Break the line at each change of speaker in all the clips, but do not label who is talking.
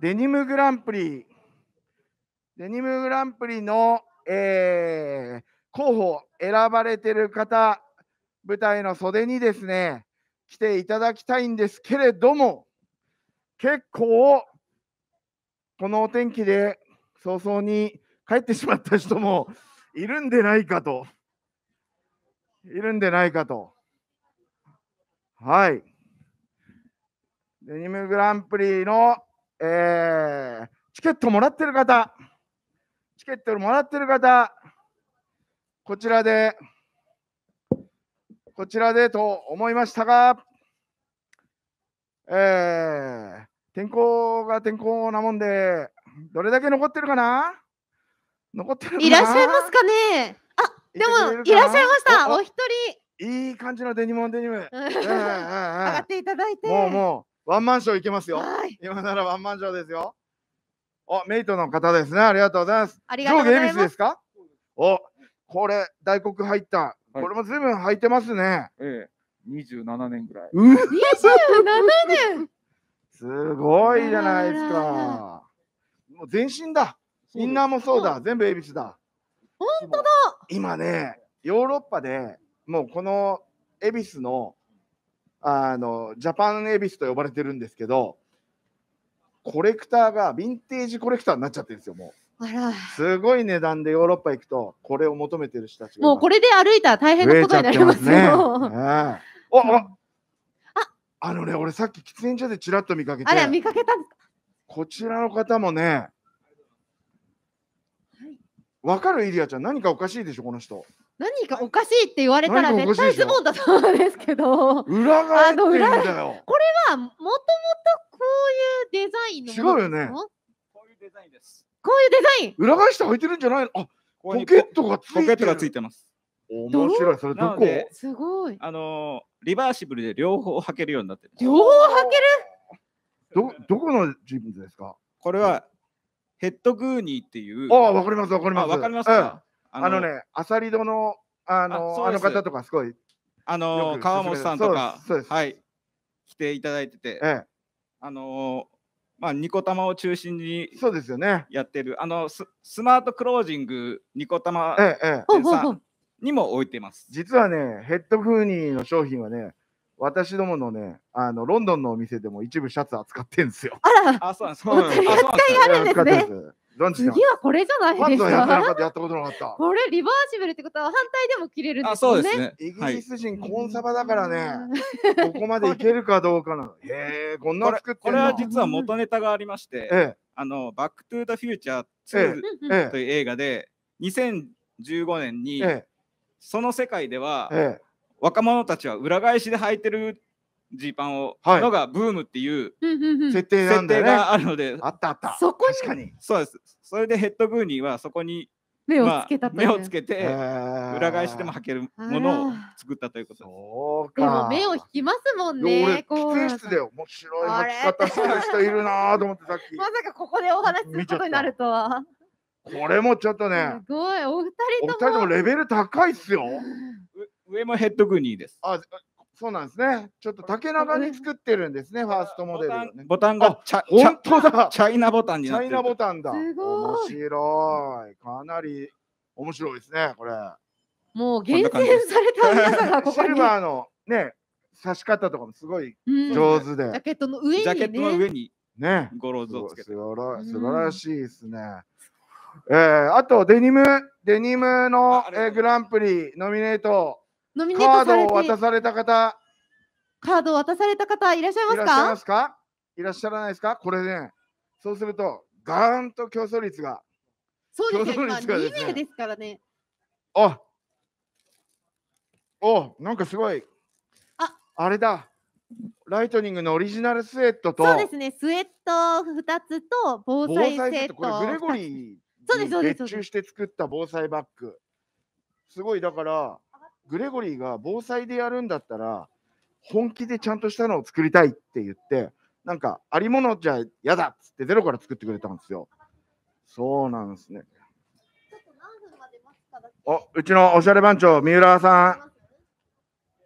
デニムグランプリ、デニムグランプリの、えー、候補、選ばれてる方、舞台の袖にですね、来ていただきたいんですけれども、結構、このお天気で早々に帰ってしまった人もいるんでないかと。いるんでないかと。はい。デニムグランプリのえー、チケットもらってる方、チケットもらってる方、こちらで、こちらでと思いましたが、えー、天候が天候なもんで、どれだけ残ってるかな残ってるいらっしゃいますかねあ、でもいらっしゃいました、お一人。いい感じのデニムデニム。上がっていただいて。もうもうワンマンショー行けますよ。今ならワンマンショーですよ。お、メイトの方ですね。ありがとうございます。ありがとうございます。ですかお、これ、大黒入った。これもずいぶん履いてますね。
ええ、27年ぐらい。27
年すごいじゃないですか。もう全身だ。インナーもそうだ。全部恵比寿だ。本当だ。今ね、ヨーロッパでもうこの恵比寿のあのジャパンエビスと呼ばれてるんですけどコレクターがヴィンテージコレクターになっちゃってるんですよもうすごい値段でヨーロッパ行くとこれを求めてる人たちが
もうこれで歩いたら大変なことになりますよ。
ああのね俺さっき喫煙所でちらっと見かけてあら見かけたこちらの方もねわかるイリアちゃん何かおかしいでしょこの人
何かおかしいって言われたら絶対ズボンだと思
うんですけど裏返ってるんだよ
これはもともとこういうデザインの違うよね
こういう
デザインですこういうデザイン裏返して履いてるんじゃないのあポケットがついてるポケットがついてます面白いそれどこ
すごいあのー、リバーシブルで両方履けるようになって
る両方履けるどどこの人物ですかこれはヘッドグーニーっていうああわかりますわかりますわかりますか、ええあのね、あさり戸の、あの、あの方とかすごい。
あの、川本さんとか、はい、来ていただいてて、ええ、あのまあ、ニコ玉を中心にそうですよねやってるあのススマートクロージングニコ玉店にも置いてます、
実はねヘッドフーニーの商品はね私どものねあのロンドンのお店でも一部シャツ扱ってるんですよ
あらあそうなん
です扱いあるんですね次は
これじゃないですか。か
か
これリバーシブルってことは反対でも切れるんですよね。ね
イギリス人コンサバだからね、うん、ここまでいけるかどうかな。
へえ、こんな作ってこれは実は元ネタがありまして、あのバックトゥーザフューチャー2という映画で、ええ、2015年に、ええ、その世界では、ええ、若者たちは裏返しで履いてるジーパンをのがブームっていう
設定なんだがあるので、あったあった。そこ確
かに。そうです。それでヘッドグーニーはそこに目をつけたという、まあ、目をつけて裏返しで
も履けるものを作ったということそうかでも目を
引きますもんね俺喫煙室
で面白い履き方する人いるなと思ってさっき
まさかここでお話することになるとは
これもちょっとね
すごいお二人ともお二人とも
レベル高いっすよ上もヘッドグーニーですあそうなんですね。ちょっと竹長に作ってるんですね、ファーストモデル、ね、
ボタンがチャ本当だチャイナボタンになってる。チャイナボ
タンだ。面白い。かなり面白いですね、これ。もう厳選された皆さんがここに。シルバーのね、刺し方とかもすごい上手で。うん、ジャ
ケットの上に、ね、ジャケットの上に
ね、ゴローズをつけて素晴らしいですね。えー、あとデニム、デニムの、えー、グランプリノミネートノミネートカードを渡された方、
カードを渡された方いらっしゃいまいらっしゃいます
かいらっしゃらないですかこれね、そうすると、ガーンと競争率が、そうですよ、今そね名ですからね。あおなんかすごい、ああれだ、ライトニングのオリジナルスウェットと、そうで
すね、スウェット二つと防災セセッット、これグレゴリ
ーそうですそうにです別注して作った防災バッグ。すごいだからグレゴリーが防災でやるんだったら、本気でちゃんとしたのを作りたいって言って、なんか、ありものじゃ嫌だっつって、ゼロから作ってくれたんですよ。そうなんですね。おうちのおしゃれ番長、三浦さ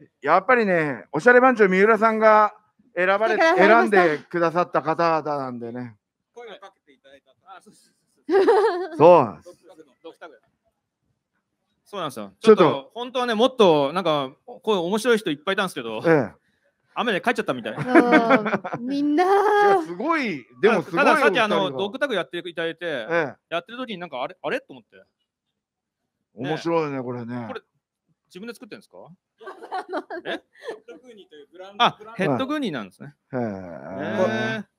ん。やっぱりね、おしゃれ番長、三浦さんが
選ばれ選んで
くださった方々なんでね。
声をかけていただいた。あそうそうそうなんですよ。ちょっと、本当はね、もっと、なんか、こう面白い人いっぱいいたんですけど、ええ、雨で帰っちゃったみたい。
みんな。すごい、
でもすごい。ただ、さっき、あの、ドッグタグやっていただいて、え、やってる時になんか、あれ、あれと思って。面白いね、これね。これ、自分で作ってるんですか ヘッドグーニーというブランド。あ、ヘッドグーニーなんですね。へえ。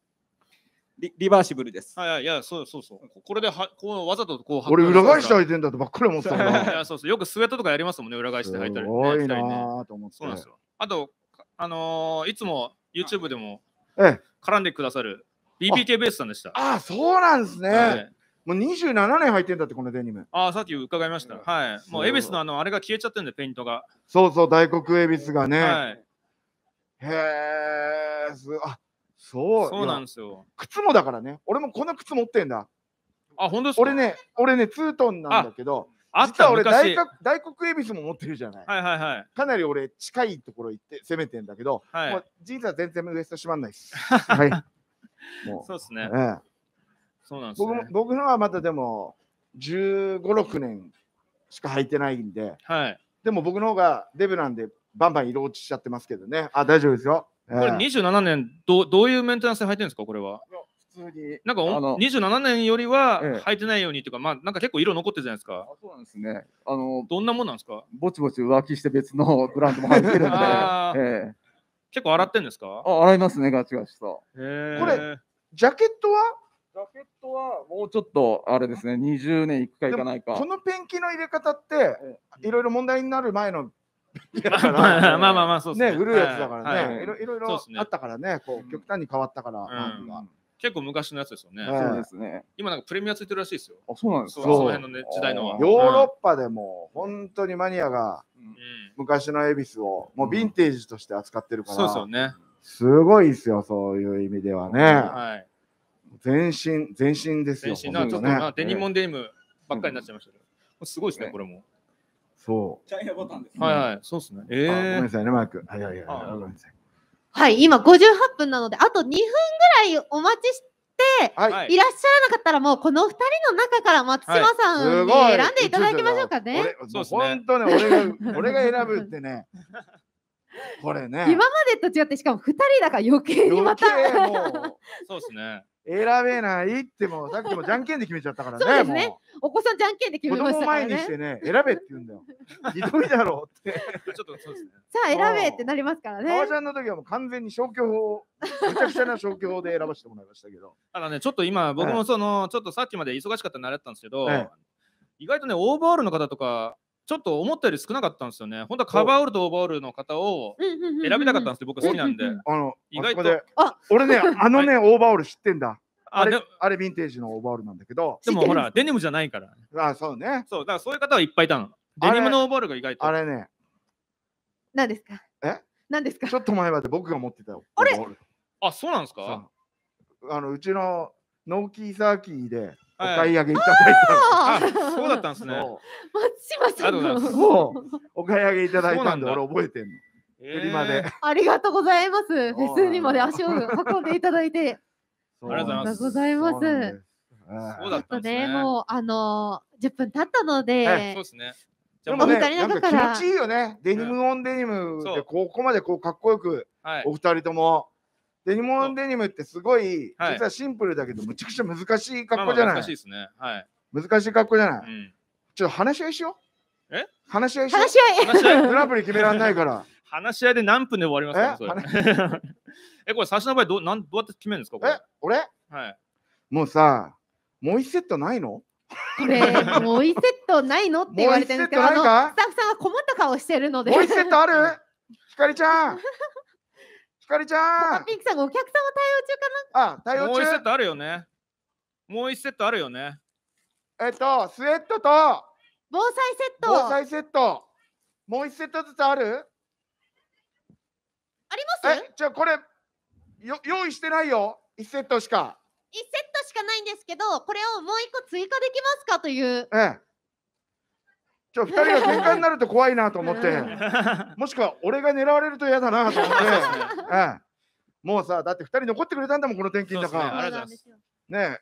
リリバーシブルです。はい、はい、いや、そうそうそう。これではこうわざとこう俺裏返して履
いてんだとばっかり思ってたん
だ。いやそうそうよくスウェットとかやりますもんね、裏返して履いたり、ね。すごいなと思って。そうなんですよ。あと、あのー、いつも YouTube でも絡んでくださる b p k ベースさんでした。
ああ、そうなんですね。はいもう27年入ってんだって、このデニム。
ああ、さっき伺いました。はい。もう、恵比寿のあの、あれが消えちゃってんで、ペイントが。
そうそう、大黒恵比寿がね。は
い、へえ、あそうそうなんですよ。
靴もだからね、俺もこの靴持ってんだ。あ、本当ですか俺ね、俺ね、ツートンなんだけど、あ実は俺大大黒恵比寿も持ってるじゃない。はいはいはい。かなり俺、近いところ行って攻めてんだけど、はい、もう人生は全然ウエスト閉まんないです。はい。もうそうですね。ええ、
そうなんです、ね、僕
僕のはまだでも、15、6年し
か履いてないんで、はい、
でも僕の方がデブなんで、バンバン色落ちしちゃってますけどね。
あ、大丈夫ですよ。これ27年ど、どういうメンテナンスで履いてるんですか、これは。普通に。なんかあの27年よりは履いてないようにというか、まあなんか結構色残ってるじゃないですか。そうなんですね。あのどんなもんなんですかぼちぼち浮気して別の ブランドも入ってるんで。ええ、結構洗ってんですかあ洗いますね、ガチガチと。これ、ジャケットは
ジャケットはも
うちょっとあれですね、20年いくかいかないか。この
ペンキの入れ方って、いろいろ問題になる前の
まあまあまあ、そうですね。ね古いやつだからね、いろいろあった
からね、こう極端に変わったから、うん、
結構昔のやつですよね。そうですね。今なんかプレミアついてるらしいですよ。あ、そうなんですか。その辺のね時代のヨーロ
ッパでも本当にマニアが昔の恵比寿をもうヴィンテージとして扱ってるから。そうですよね。すごいですよ、そういう意味ではね。はい。全身全身ですよ。全身なちょっとデニモ
ンデニムばっかりになっちゃいましたけど、すごいですねこれも。そう。チャイナボタンです、ね、は
いはい、そうですね。ええー、ごめんなさいね、マーク。はいはいはい、ごめんなさい。
はい、今58分なので、あと二分ぐらいお待ちして、はい、いらっしゃらなかったら、もうこの二人の中から松島さんに選んでいただきましょうかね。はい、そう
ですね。本当ね、俺が、俺が選ぶってね。これね。今ま
でと違って、しかも二人だから余計にまた。
そうですね。選べないってもさっきもじゃんけんで決めちゃったからね。そうですね。
お子さんじゃんけんで決めましたからね。子供前にし
てね、選
べって言うんだよ。ひどいだろうって。ちょっとそうですね。さあ選べっ
てなりますからね。川ちゃんの時はもう完全に消去法、めちゃくちゃな消去法で選ばせてもらいましたけど。
ただね、ちょっと今僕もその、ちょっとさっきまで忙しかったなれったんですけど、意外とね、オーバーオールの方とか、ちょっと思ったより少なかったんですよね。本当はカバーオールとオーバーオールの方を選びたかったんですけ僕好きなんで。あ
の意外と。あ俺ね、あのね、オーバーオール知ってんだ。あれ、あれヴィンテージのオーバーオールなんだけど。でもほら、デニムじゃないから。あそうね。そう、だからそういう方はいっぱいいたの。デニムのオーバーオールが意外と。あれね。何ですかえ何ですかちょっと前まで僕が持ってたよ。
あれあ、そうなんですかあのうちの
ノーキーサーキーで。お買い上げいた
だいそうだったんですね。の。
松島さんありがとうございますの。そ
うお買い上げいただいたんで俺覚えてんの。で。
ありがとうございます。フェスにまで足を運んでいただいて。
ありがとうご
ざいますそ
うだったね、も
う、あの10分経ったのでそ
う、ですね。でもね、お二人なのん中か気ら持ちいいよね。デニムオンデニムでここまでこうかっこよくお二人ともデニオンデニムってすごい、はい実はシンプルだけど、むちゃくちゃ難しい格好じゃない、難しい
ですね。はい。
難しい格好じゃない。うんちょっと話し合いしよう。え話し合いしよ話し合い話し合う。いグランプリ決めらんないから。
話し合いで何分で終わりますかね、それ。え、これ、最初の場合どう、なんどうやって決めるんですかこれえ、俺はい。
もうさ、もう一セットないの
これ もう一セットないのって言われてるんですけどあ一スタか
ッフさんが困った顔してるので。もう一セットあるひかりちゃん
かりちゃん。ピンクさんお客様対応中かなあ、対応中。もう一セッ
トあるよね。もう一セットあるよね。
えっと、スウェットと防災セット。防災セット。もう一セットずつあるありますえ、じゃこれよ、用意してないよ。一セットしか。
一セットしかないんですけど、これをもう一個追加できますかという。え
え。ちょ二人が喧嘩になると怖いなと思って、もしくは俺が狙われると嫌だなと思って、え え、もうさだって二人残ってくれたんだもんこの転勤だからね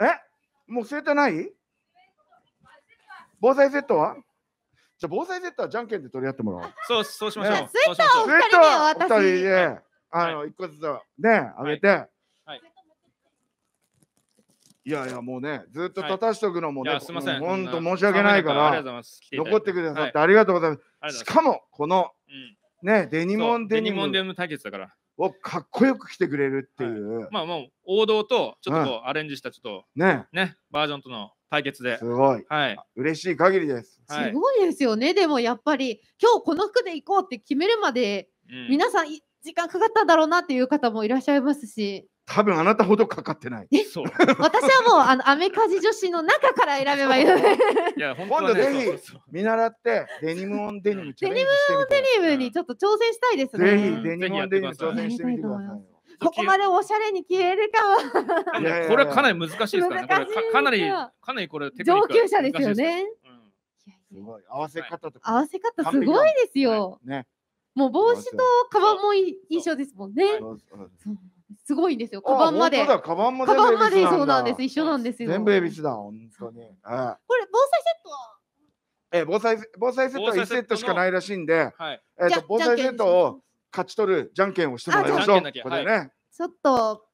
ええもう据えてない防災セットはじゃ防災セットはじゃんけんで取り合ってもらおう
そうそうしましょう、ね、セットを2人で
あの一個ずつねあげて、いやいや、もうね、ずっと立たしとくのもね、はい、すみません。本当申し訳ないから、残ってくださってありがとうございます。はい、しかも、この、うん、ね、デニモンデニモン
対決だから。をかっこよく来てくれるっていう。はい、まあ、もう王道と、ちょっとアレンジした、ちょっと、ね、ね、バージョンとの対決で。すごい。はい。嬉しい
限りです。すご
いですよね。でも、やっぱり、今日この服で行こうって決めるまで、うん、皆さん、時間かかっただろうなっていう方もいらっしゃいますし。
多分あなたほどかかってない。そう。
私はもうあのアメカジ女子の中から選べばいい。い
や本当、ね、今度ぜひ見習ってデニムオンデニムデニム
オンデニムにちょっと挑戦したいで
すね。ぜひデニムオンデニム挑戦してみてください。
ここまでおしゃれに消えるかは。
こ
れはかなり難しいですからね。かなりかなりこれ上級者ですよね。
すごい合わせ方とか、
合わせ方すごいですよ。ね。もう帽子とカバンもいい印象ですもんね。そうすごいんですよ。カバンまで。カ
バンまで。カバンまでそうなんです。
一緒なんですよ。全部
エビスだ、本当に。これ
防災セットは。
え防災防災セットは1セットしかないらしいんで、はい、えーと、防災セットを勝ち取るじゃんけんをしてもらいましょう。これね、はい、ちょ
っと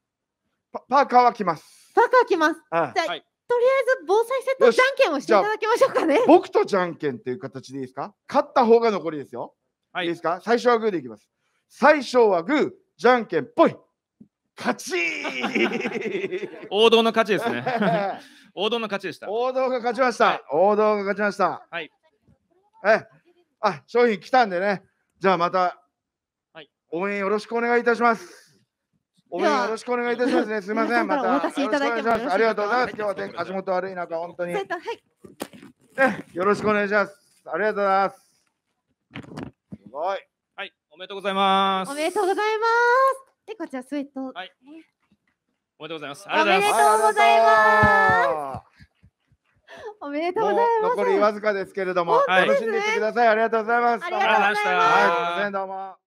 パーカーは来ます。
パーカー来ます。じゃ、はい、とりあえず防災セットじゃんけんをしていただきましょうかね。僕
とじゃんけんっていう形でいいですか？勝った方が残りですよ。はい、いいですか？最初はグーでいきます。最初はグー、じゃんけんぽい。勝ち
王道の勝ちですね。王道の勝ちでした。
王道が勝ちました。はい、王道が勝ちました。はい。え、あ、商品来たんでね。じゃあまた、はい、応援よろしくお願いいたします。応援よろしくお願いいたしますね。すみません。またお待たせいただいてます。ありがとうございます。今日は足元悪い中、本当に。はい。え、よろしくお願いします。ありがとうございます。す
ごい。はい、おめでとうございます。おめ
でとうございます。で、こちらスウェット。はい。
おめでとうございます。おめでとうございます。
おめでとうございます。残りわずかですけれども、楽しんでいってください。ありがとうございます。ありがとうございました。はい、どうも。